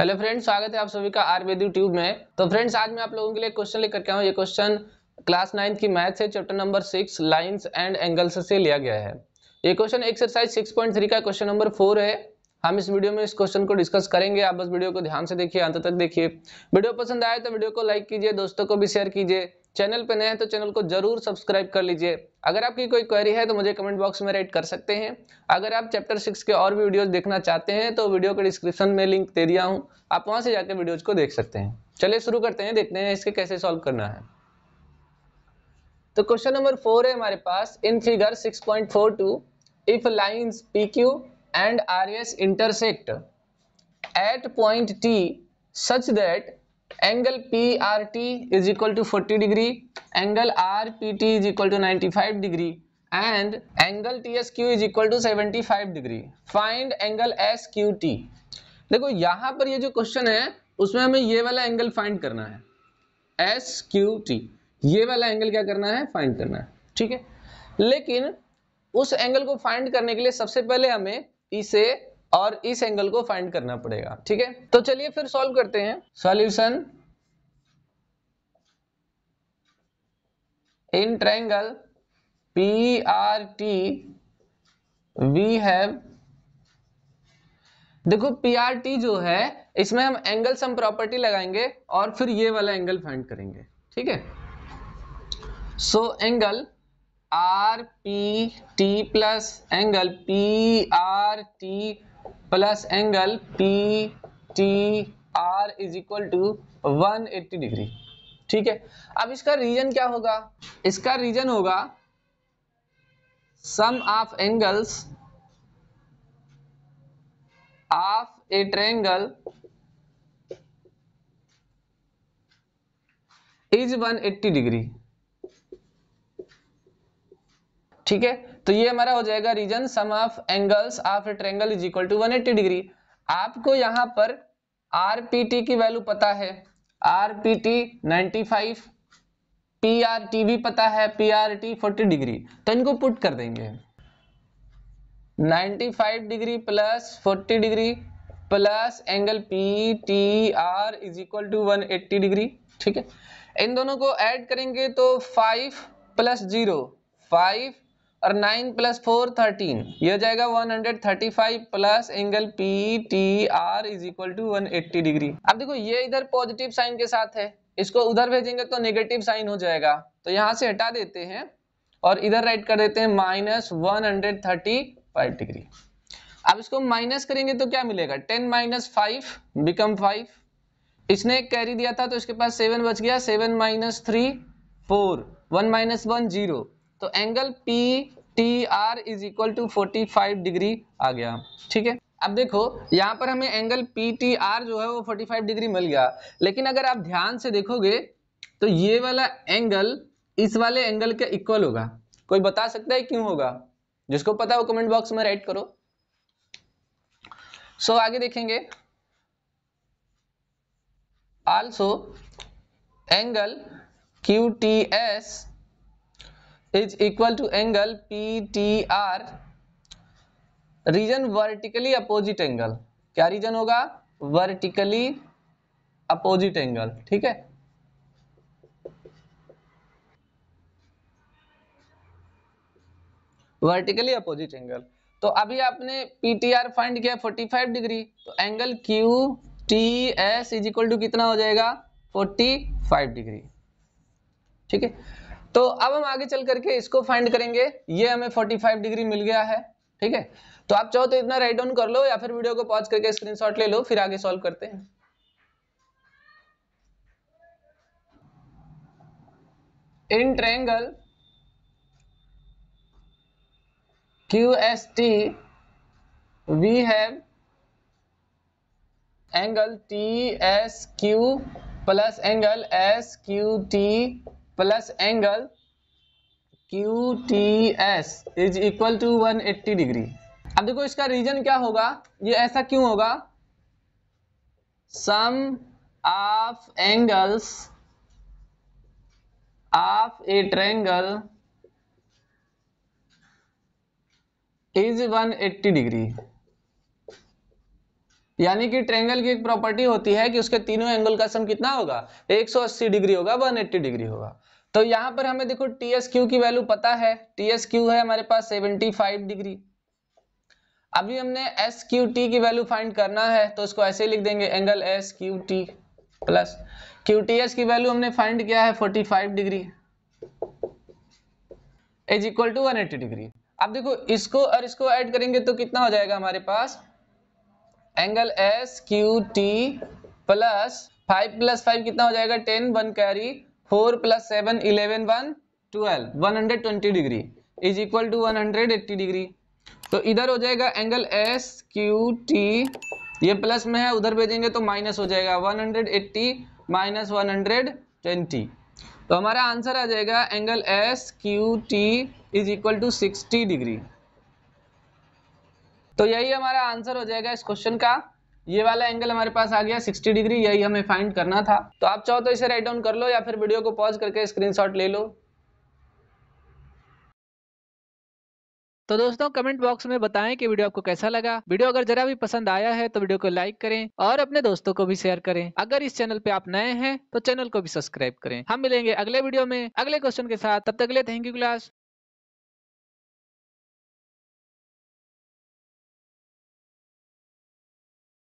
hello friends स्वागत है आप सभी का आर वेद ट्यूब में तो फ्रेंड्स आज मैं आप लोगों के लिए क्वेश्चन लेकर के आऊँ ये क्वेश्चन क्लास नाइन्थ की मैथ से chapter number six lines and angles से लिया गया है ये question exercise six point three का क्वेश्चन नंबर फोर है हम इस वीडियो में इस क्वेश्चन को डिस्कस करेंगे आप बस वीडियो को ध्यान से देखिए अंत तक देखिए वीडियो पसंद आए तो वीडियो को लाइक कीजिए दोस्तों को भी शेयर कीजिए चैनल पर नए हैं तो चैनल को जरूर सब्सक्राइब कर लीजिए अगर आपकी कोई क्वेरी है तो मुझे कमेंट बॉक्स में राइट कर सकते हैं अगर आप चैप्टर सिक्स के और भी वीडियोज देखना चाहते हैं तो वीडियो के डिस्क्रिप्शन में लिंक दे दिया हूँ आप वहाँ से जाकर वीडियोज को देख सकते हैं चलिए शुरू करते हैं देखते हैं इसके कैसे सॉल्व करना है तो क्वेश्चन नंबर फोर है हमारे पास in figure 6.42 if lines PQ and RS intersect at point T such that angle P R T is equal to forty degree angle R P T is equal to ninety five degree and angle T S Q is equal to seventy five degree find angle S Q T देखो यहाँ पर ये जो question है उसमें हमें ये वाला एंगल फाइंड करना है एस क्यू टी ये वाला एंगल क्या करना है फाइंड करना है ठीक है लेकिन उस एंगल को फाइंड करने के लिए सबसे पहले हमें इसे और इस एंगल को फाइंड करना पड़ेगा ठीक है तो चलिए फिर सॉल्व करते हैं solution in triangle P R T we have देखो पी आर टी जो है इसमें हम एंगल सम प्रॉपर्टी लगाएंगे और फिर ये वाला एंगल फाइंड करेंगे ठीक है so angle R P T plus angle P R T plus angle P T R is equal to one eighty degree ठीक है अब इसका रीजन क्या होगा इसका रीजन होगा sum of angles of a triangle is 180 degree ठीक है तो ये हमारा हो जाएगा reason sum of angles of triangle is equal to 180 degree आपको यहां पर टी की वैल्यू पता है आरपीटी 95 पीआरटी भी पता है पीआरटी 40 डिग्री तो इनको पुट कर देंगे 95 degree plus 40 degree plus angle P T R is equal to one eighty degree ठीक है इन दोनों को ऐड करेंगे तो फाइव प्लस जीरो फाइव और नाइन प्लस फोर थर्टीन ये हो जाएगा one hundred thirty five plus angle P T R is equal to one eighty degree अब देखो ये इधर पॉजिटिव साइन के साथ है इसको उधर भेजेंगे तो नेगेटिव साइन हो जाएगा तो यहाँ से हटा देते हैं और इधर राइट कर देते हैं minus one hundred thirty five degree अब इसको माइनस करेंगे तो क्या मिलेगा ten minus five become five इसने कैरी दिया था तो इसके पास सेवन बच गया seven minus three four one minus one zero तो angle P T R is equal to forty five degree आ गया ठीक है अब देखो यहाँ पर हमें एंगल पी टी आर जो है वो फोर्टी फाइव डिग्री मिल गया लेकिन अगर आप ध्यान से देखोगे तो ये वाला एंगल इस वाले एंगल के इक्वल होगा कोई बता सकता है क्यों होगा जिसको पता हो वो कमेंट बॉक्स में राइट करो सो so, आगे देखेंगे also angle Q T S to angle P T R reason vertically opposite angle क्या रीजन होगा वर्टिकली अपोजिट एंगल ठीक है वर्टिकली अपोजिट एंगल तो अभी आपने पी टी आर फाइंड किया 45 डिग्री तो angle Q T S is equal to कितना हो जाएगा 45 डिग्री ठीक है तो अब हम आगे चल करके इसको फाइंड करेंगे ये हमें 45 डिग्री मिल गया है ठीक है तो आप चाहो तो इतना राइट डाउन कर लो या फिर वीडियो को पॉज करके स्क्रीनशॉट ले लो फिर आगे सॉल्व करते हैं in triangle Q S T we have angle T S Q plus angle S Q T plus angle Q T S is equal to one eighty degree अब देखो इसका रीजन क्या होगा ये ऐसा क्यों होगा sum of angles of a triangle is 180 degree यानी कि ट्रेंगल की एक प्रॉपर्टी होती है कि उसके तीनों एंगल का सम कितना होगा 180 डिग्री होगा 180 डिग्री होगा तो यहाँ पर हमें देखो टी एस क्यू की वैल्यू पता है टी एस क्यू है हमारे पास 75 डिग्री अभी हमने एस क्यू टी की वैल्यू फाइंड करना है तो इसको ऐसे लिख देंगे angle S Q T plus Q T S की वैल्यू हमने फाइंड किया है five degree is equal to 180 degree अब देखो इसको और इसको ऐड करेंगे तो कितना हो जाएगा हमारे पास angle S Q T plus five plus five कितना हो जाएगा ten one carry four plus seven eleven one twelve one hundred twenty degree is equal to one hundred eighty degree तो इधर हो जाएगा एंगल एस क्यू टी ये plus में है उधर भेजेंगे तो माइनस हो जाएगा one hundred eighty minus one hundred twenty तो हमारा आंसर आ जाएगा angle S Q T is equal to sixty degree तो यही हमारा आंसर हो जाएगा इस क्वेश्चन का ये वाला एंगल हमारे पास आ गया 60 डिग्री यही हमें फाइंड करना था तो आप चाहो तो इसे राइट डाउन कर लो या फिर वीडियो को पॉज करके स्क्रीनशॉट ले लो तो दोस्तों कमेंट बॉक्स में बताएं कि वीडियो आपको कैसा लगा वीडियो अगर जरा भी पसंद आया है तो वीडियो को लाइक करें और अपने दोस्तों को भी शेयर करें अगर इस चैनल पे आप नए हैं तो चैनल को भी सब्सक्राइब करें हम मिलेंगे अगले वीडियो में अगले क्वेश्चन के साथ तब तक के थैंक यू क्लास